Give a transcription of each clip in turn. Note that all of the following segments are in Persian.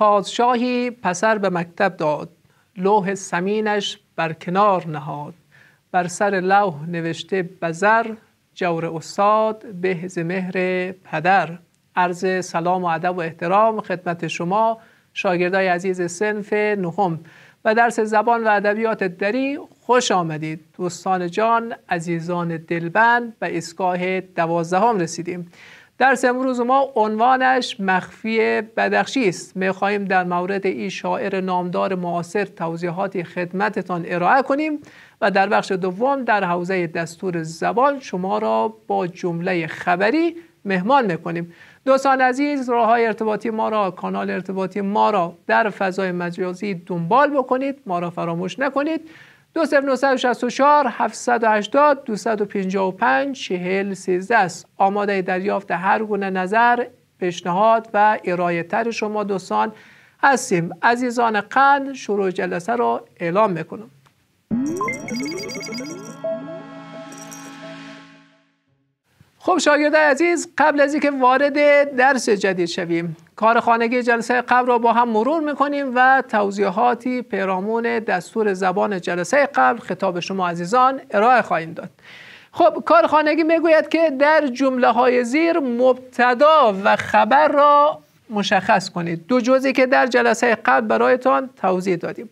پادشاهی پسر به مکتب داد لوح سمینش بر کنار نهاد بر سر لوح نوشته بزر جور استاد به مهر پدر عرض سلام و ادب و احترام خدمت شما شاگردای عزیز سنف نهم و درس زبان و ادبیات دری خوش آمدید دوستان جان عزیزان دلبند به اسکاه دوازدهم رسیدیم درس امروز ما عنوانش مخفی بدخشی است میخواهیم در مورد این شاعر نامدار معاصر توضیحاتی خدمتتان ارائه کنیم و در بخش دوم در حوزه دستور زبان شما را با جمله خبری مهمان میکنیم دوستان عزیز راه های ارتباطی ما را کانال ارتباطی ما را در فضای مجازی دنبال بکنید ما را فراموش نکنید 20964 780 255 40 13 است آماده دریافت هر گونه نظر پیشنهاد و ارائه تر شما دوستان هستیم عزیزان قند شروع جلسه را اعلام میکنم خب شاگرده عزیز قبل از اینکه وارد درس جدید شویم کار خانگی جلسه قبل را با هم مرور میکنیم و توضیحاتی پیرامون دستور زبان جلسه قبل خطاب شما عزیزان ارائه خواهیم داد خب کار خانگی میگوید که در جمله های زیر مبتدا و خبر را مشخص کنید دو جزی که در جلسه قبل برایتان توضیح دادیم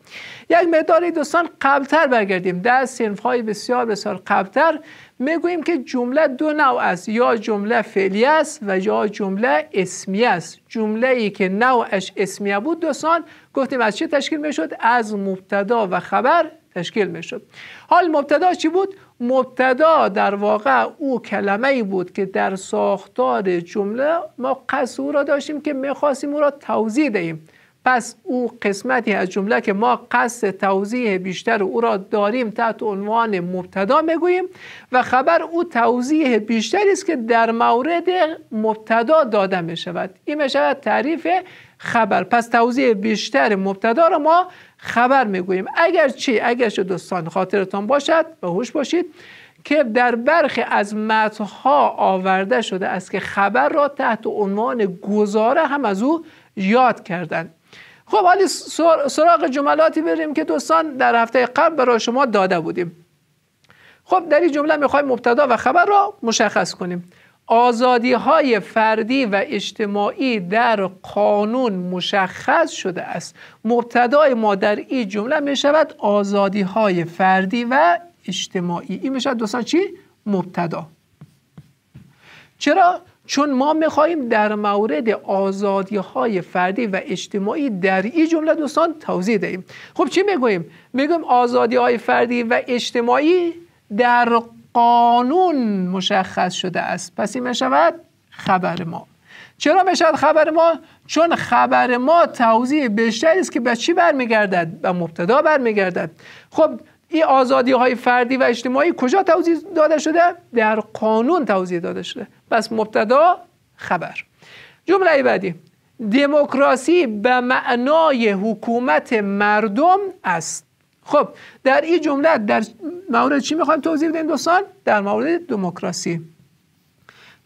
یک مداری دوستان قبلتر برگردیم در صنف های بسیار بسیار قبلتر میگوییم که جمله دو نوع است یا جمله فعلی است و یا جمله اسمی است جمله ای که نوعش اسمیه بود دوستان گفتیم از چه تشکیل میشد از مبتدا و خبر تشکیل میشد حال مبتدا چی بود مبتدا در واقع او کلمه ای بود که در ساختار جمله ما قصد را داشتیم که میخواستیم او را توضیح دهیم پس او قسمتی از جمله که ما قصد توضیح بیشتر او را داریم تحت عنوان مبتدا میگوییم و خبر او توضیح بیشتری است که در مورد مبتدا داده می شود این می شود تعریف خبر پس توضیح بیشتر مبتدا را ما خبر میگوییم اگر چی اگر چه دوستان خاطرتان باشد و هوش باشید که در برخی از متنها آورده شده است که خبر را تحت عنوان گزاره هم از او یاد کردند خب حالی سراغ جملاتی بریم که دوستان در هفته قبل برای شما داده بودیم خب در این جمله میخوایم مبتدا و خبر را مشخص کنیم آزادی های فردی و اجتماعی در قانون مشخص شده است مبتدای ما در این جمله می آزادی های فردی و اجتماعی این می دوستان چی؟ مبتدا چرا؟ چون ما میخواهیم در مورد آزادی های فردی و اجتماعی در این جمله دوستان توضیح دهیم خب چی میگوییم؟ میگویم آزادی های فردی و اجتماعی در قانون مشخص شده است پس این میشود خبر ما چرا میشود خبر ما؟ چون خبر ما توضیح بیشتری است که به چی برمیگردد؟ به مبتدا برمیگردد خب این آزادی های فردی و اجتماعی کجا توضیح داده شده؟ در قانون توضیح داده شده پس مبتدا خبر جمله بعدی دموکراسی به معنای حکومت مردم است خب در این جمله در مورد چی میخوایم توضیح بدیم دوستان در مورد دموکراسی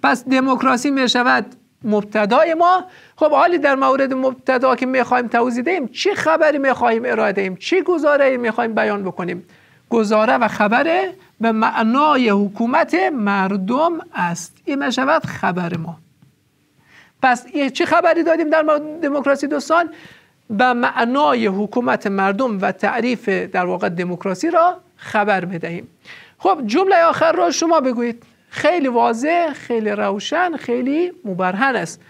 پس دموکراسی میشود مبتدای ما خب حالی در مورد مبتدا که میخوایم توضیح دهیم چه خبری میخوایم ارائه دهیم چه گزاره میخوایم بیان بکنیم گزاره و خبر به معنای حکومت مردم است این شود خبر ما پس چه خبری دادیم در مورد دموکراسی دوستان به معنای حکومت مردم و تعریف در واقع دموکراسی را خبر بدهیم خب جمله آخر را شما بگویید خیلی واضح خیلی روشن خیلی مبرهن است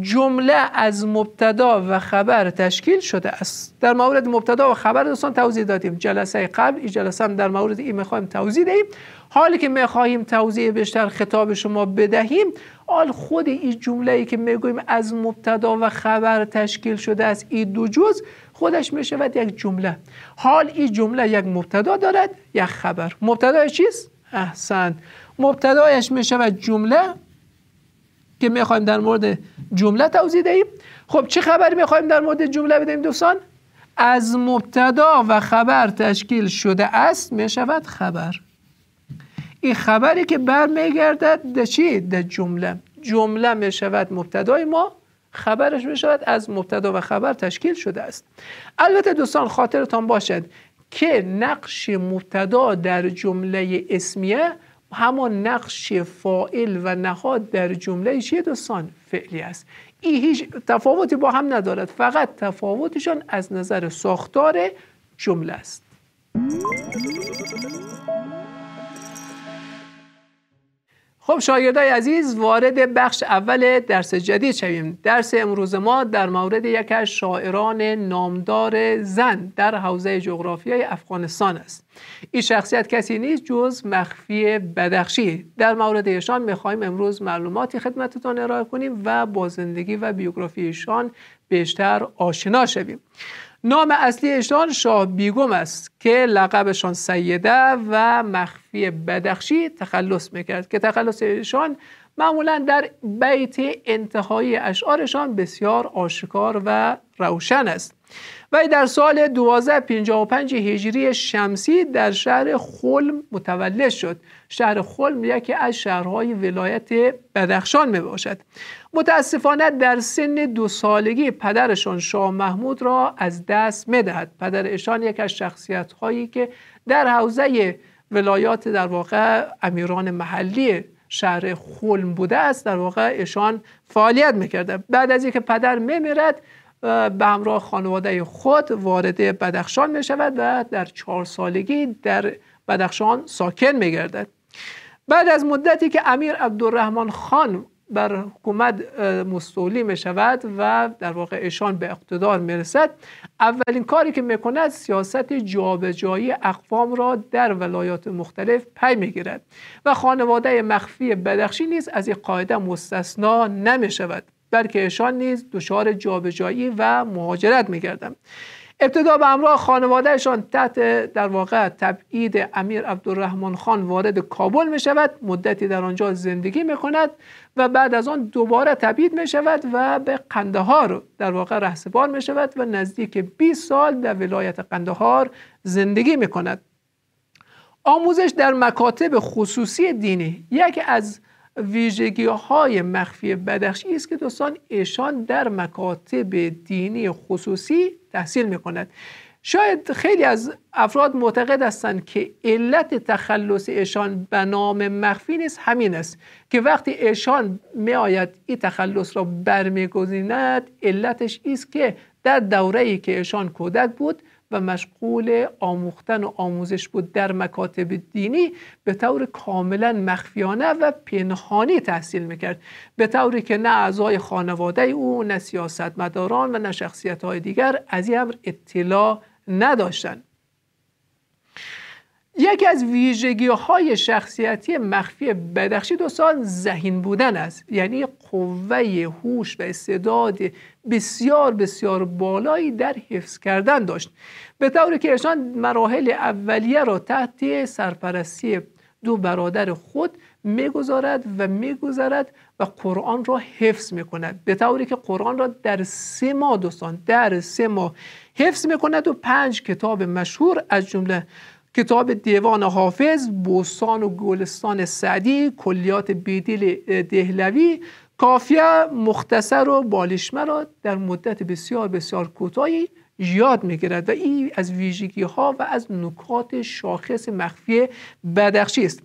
جمله از مبتدا و خبر تشکیل شده است در مورد مبتدا و خبر دوستان توضیح دادیم جلسه قبل این جلسه هم در مورد این میخوایم توضیح دهیم حالی که میخواهیم توضیح بیشتر خطاب شما بدهیم حال خود این جمله ای که میگوییم از مبتدا و خبر تشکیل شده است این دو جز خودش میشود یک جمله حال این جمله یک مبتدا دارد یک خبر مبتدا چیست احسن مبتدایش می شود جمله که میخوایم در مورد جمله توضیح دهیم خب چه خبری میخوایم در مورد جمله بدهیم دوستان از مبتدا و خبر تشکیل شده است می شود خبر این خبری که برمیگردد ده چی در جمله جمله می شود مبتدای ما خبرش می شود از مبتدا و خبر تشکیل شده است البته دوستان خاطرتان باشد که نقش مبتدا در جمله اسمیه همان نقش فائل و نهاد در جمله چیه دوستان فعلی است این هیچ تفاوتی با هم ندارد فقط تفاوتشان از نظر ساختار جمله است خب شاگردای عزیز وارد بخش اول درس جدید شویم درس امروز ما در مورد یک از شاعران نامدار زن در حوزه جغرافیای افغانستان است این شخصیت کسی نیست جز مخفی بدخشی در مورد ایشان میخواهیم امروز معلوماتی خدمتتان ارائه کنیم و با زندگی و بیوگرافی ایشان بیشتر آشنا شویم نام اصلی ایشان شاه بیگم است که لقبشان سیده و مخفی بدخشی تخلص میکرد که تخلص معمولا در بیت انتهای اشعارشان بسیار آشکار و روشن است و در سال 1255 هجری شمسی در شهر خلم متولد شد شهر خلم یکی از شهرهای ولایت بدخشان می باشد متاسفانه در سن دو سالگی پدرشان شاه محمود را از دست می پدرشان یک از شخصیت هایی که در حوزه ولایات در واقع امیران محلی شهر خلم بوده است در واقع ایشان فعالیت میکرده بعد از اینکه پدر میمیرد به همراه خانواده خود وارد بدخشان میشود و در چهار سالگی در بدخشان ساکن میگردد بعد از مدتی که امیر عبدالرحمن خان بر حکومت مستولی می شود و در واقع ایشان به اقتدار میرسد اولین کاری که میکند سیاست جابجایی اقوام را در ولایات مختلف پی میگیرد و خانواده مخفی بدخشی نیز از این قاعده مستثنا نمی شود بلکه ایشان نیز دچار جابجایی و مهاجرت میگردند ابتدا به همراه خانوادهشان تحت در واقع تبعید امیر عبدالرحمن خان وارد کابل می شود مدتی در آنجا زندگی می کند و بعد از آن دوباره تبعید می شود و به قندهار در واقع رهسپار می شود و نزدیک 20 سال در ولایت قندهار زندگی می کند آموزش در مکاتب خصوصی دینی یکی از ویژگی های مخفی بدخشی است که دوستان ایشان در مکاتب دینی خصوصی تحصیل می کند شاید خیلی از افراد معتقد هستند که علت تخلص ایشان به نام مخفی نیست همین است که وقتی ایشان می آید این تخلص را برمیگزیند علتش است که در دوره ای که ایشان کودک بود و مشغول آموختن و آموزش بود در مکاتب دینی به طور کاملا مخفیانه و پنهانی تحصیل میکرد به طوری که نه اعضای خانواده او نه سیاستمداران و نه شخصیت های دیگر از این امر اطلاع نداشتند یکی از ویژگی های شخصیتی مخفی بدخشی دوستان ذهین بودن است یعنی قوه هوش و استعداد بسیار بسیار بالایی در حفظ کردن داشت به طوری که ایشان مراحل اولیه را تحت سرپرستی دو برادر خود میگذارد و میگذرد و قرآن را حفظ میکند به طوری که قرآن را در سه ماه دوستان در سه ماه حفظ میکند و پنج کتاب مشهور از جمله کتاب دیوان حافظ بوستان و گلستان سعدی کلیات بیدیل دهلوی کافیه مختصر و بالشمه را در مدت بسیار بسیار کوتاهی یاد میگیرد و این از ویژگی ها و از نکات شاخص مخفی بدخشی است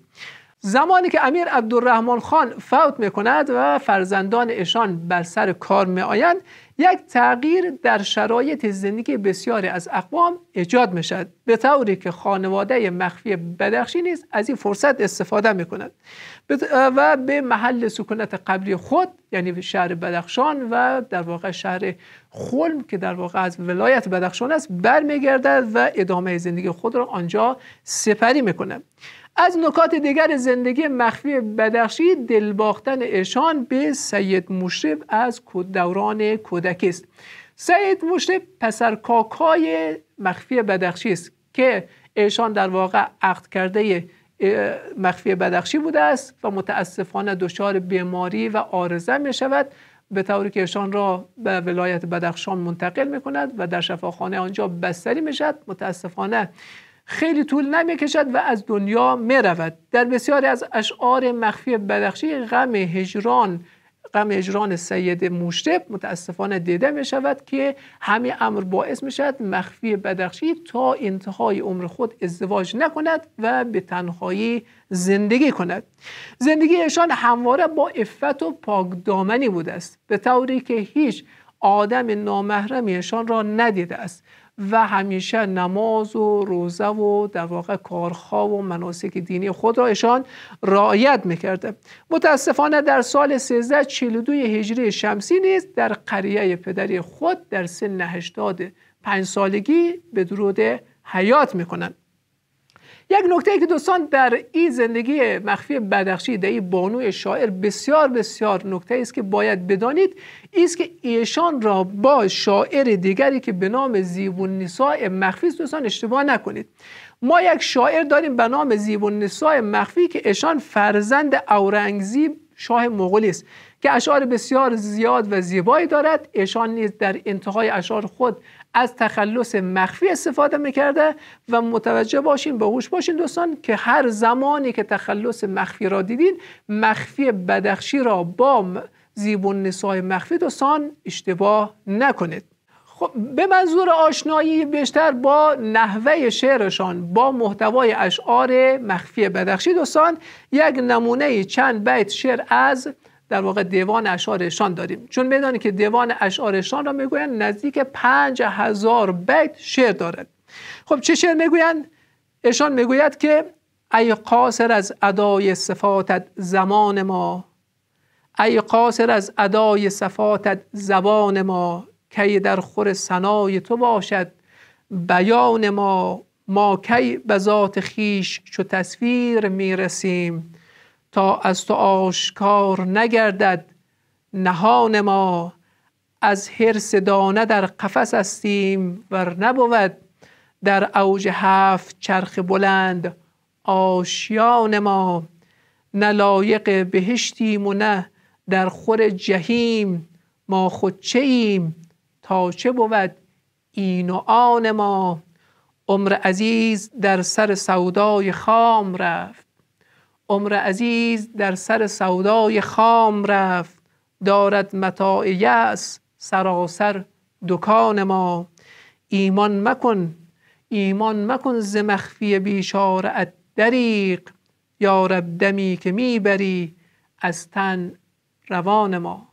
زمانی که امیر عبدالرحمن خان فوت میکند و فرزندان اشان بر سر کار میآیند یک تغییر در شرایط زندگی بسیاری از اقوام ایجاد میشد به طوری که خانواده مخفی بدخشی نیز از این فرصت استفاده میکند و به محل سکونت قبلی خود یعنی شهر بدخشان و در واقع شهر خلم که در واقع از ولایت بدخشان است برمیگردد و ادامه زندگی خود را آنجا سپری میکند از نکات دیگر زندگی مخفی بدخشی دلباختن اشان به سید مشرب از دوران کودکی است سید پسر کاکای مخفی بدخشی است که ایشان در واقع عقد کرده مخفی بدخشی بوده است و متاسفانه دچار بیماری و آرزه می شود به طوری که ایشان را به ولایت بدخشان منتقل می کند و در شفاخانه آنجا بستری می شود متاسفانه خیلی طول نمیکشد و از دنیا میرود در بسیاری از اشعار مخفی بدخشی غم هجران غم هجران سید موشتب متاسفانه دیده می شود که همین امر باعث می شود مخفی بدخشی تا انتهای عمر خود ازدواج نکند و به تنهایی زندگی کند زندگی زندگیشان همواره با افت و پاکدامنی بوده است به طوری که هیچ آدم ایشان را ندیده است و همیشه نماز و روزه و در واقع کارخا و مناسک دینی خود را ایشان رعایت میکرده متاسفانه در سال 1342 هجری شمسی نیز در قریه پدری خود در سن 85 سالگی به درود حیات میکنند یک نکته ای که دوستان در این زندگی مخفی بدخشی در بانوی شاعر بسیار بسیار نکته است که باید بدانید است که ایشان را با شاعر دیگری که به نام زیبون نسای مخفی دوستان اشتباه نکنید ما یک شاعر داریم به نام زیبون نسای مخفی که ایشان فرزند اورنگزیب شاه مغولی است که اشعار بسیار زیاد و زیبایی دارد ایشان نیز در انتهای اشعار خود از تخلص مخفی استفاده میکرده و متوجه باشین باهوش باشین دوستان که هر زمانی که تخلص مخفی را دیدین مخفی بدخشی را با زیبون نسای مخفی دوستان اشتباه نکنید خب به منظور آشنایی بیشتر با نحوه شعرشان با محتوای اشعار مخفی بدخشی دوستان یک نمونه چند بیت شعر از در واقع دیوان اشعارشان داریم چون میدانید که دیوان اشعارشان را میگویند نزدیک پنج هزار بیت شعر دارد خب چه شعر میگویند اشان میگوید که ای قاصر از ادای صفاتت زمان ما ای قاصر از ادای صفاتت زبان ما کی در خور سنای تو باشد بیان ما ما کی به ذات خیش چو تصویر میرسیم تا از تو آشکار نگردد نهان ما از حرس دانه در قفس هستیم و نبود در اوج هفت چرخ بلند آشیان ما نه لایق بهشتیم و نه در خور جهیم ما خود چه ایم تا چه بود این و آن ما عمر عزیز در سر سودای خام رفت عمر عزیز در سر سودای خام رفت دارد متاع یأس سراسر دکان ما ایمان مکن ایمان مکن ز مخفی ات دریق یا رب دمی که میبری از تن روان ما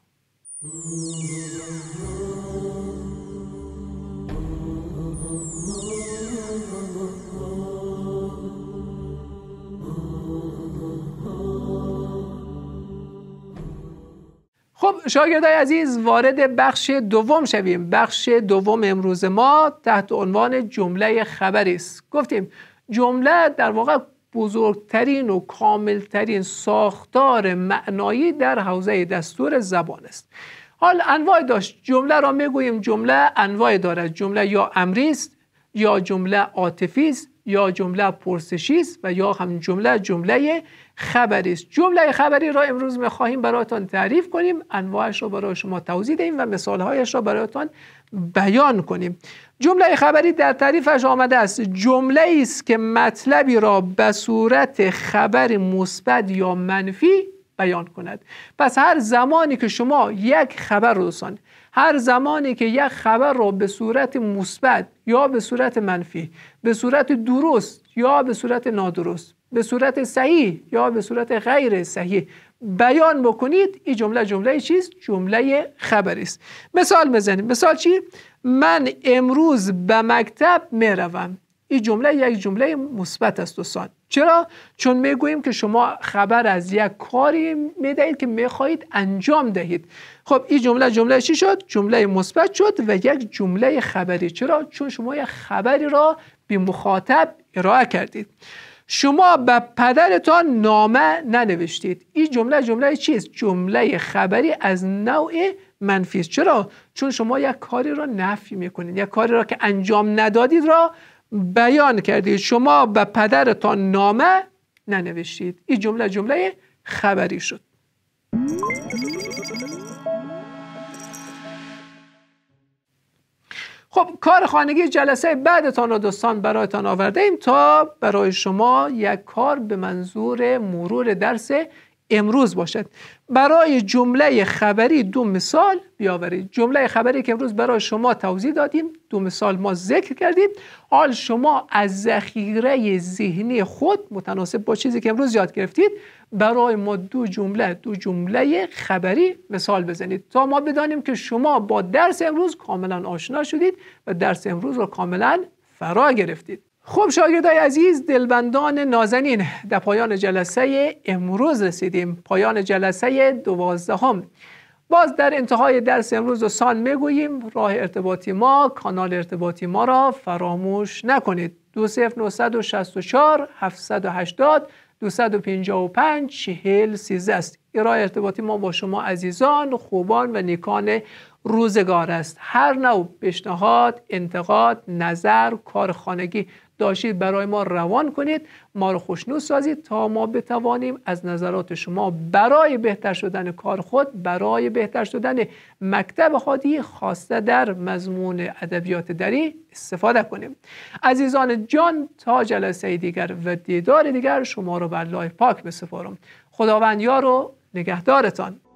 خب شاگردای عزیز وارد بخش دوم شویم بخش دوم امروز ما تحت عنوان جمله خبری است گفتیم جمله در واقع بزرگترین و کاملترین ساختار معنایی در حوزه دستور زبان است حال انواع داشت جمله را میگوییم جمله انواع دارد جمله یا امری است یا جمله عاطفی است یا جمله پرسشی است و یا هم جمله جمله خبری است جمله خبری را امروز میخواهیم براتان تعریف کنیم انواعش را برای شما توضیح دهیم و مثالهایش را برایتان بیان کنیم جمله خبری در تعریفش آمده است جمله است که مطلبی را به صورت خبر مثبت یا منفی بیان کند پس هر زمانی که شما یک خبر رو رسان هر زمانی که یک خبر را به صورت مثبت یا به صورت منفی به صورت درست یا به صورت نادرست به صورت صحیح یا به صورت غیر صحیح بیان بکنید این جمله جمله چیست جمله خبری است مثال بزنیم مثال چی من امروز به مکتب میروم این جمله یک جمله مثبت است دوستان چرا چون میگوییم که شما خبر از یک کاری میدهید که میخواهید انجام دهید خب این جمله جمله چی شد جمله مثبت شد و یک جمله خبری چرا چون شما یک خبری را به مخاطب ارائه کردید شما به پدرتان نامه ننوشتید این جمله جمله چیست جمله خبری از نوع منفی است چرا چون شما یک کاری را نفی میکنید یک کاری را که انجام ندادید را بیان کردید شما به پدرتان نامه ننوشتید این جمله جمله خبری شد خب کار خانگی جلسه بعدتان را دوستان برایتان آورده ایم تا برای شما یک کار به منظور مرور درس امروز باشد برای جمله خبری دو مثال بیاورید جمله خبری که امروز برای شما توضیح دادیم دو مثال ما ذکر کردیم حال شما از ذخیره ذهنی خود متناسب با چیزی که امروز یاد گرفتید برای ما دو جمله دو جمله خبری مثال بزنید تا ما بدانیم که شما با درس امروز کاملا آشنا شدید و درس امروز را کاملا فرا گرفتید خب شاگردای عزیز دلبندان نازنین در پایان جلسه امروز رسیدیم پایان جلسه دوازدهم باز در انتهای درس امروز سان میگوییم راه ارتباطی ما کانال ارتباطی ما را فراموش نکنید پینجا 780 255 40 13 است این راه ارتباطی ما با شما عزیزان خوبان و نیکان روزگار است هر نوع پیشنهاد انتقاد نظر کار خانگی داشتید برای ما روان کنید ما رو خوشنود سازید تا ما بتوانیم از نظرات شما برای بهتر شدن کار خود برای بهتر شدن مکتب خودی خواسته در مضمون ادبیات دری استفاده کنیم عزیزان جان تا جلسه دیگر و دیدار دیگر شما رو بر لایف پاک بسپارم خداوند یار و نگهدارتان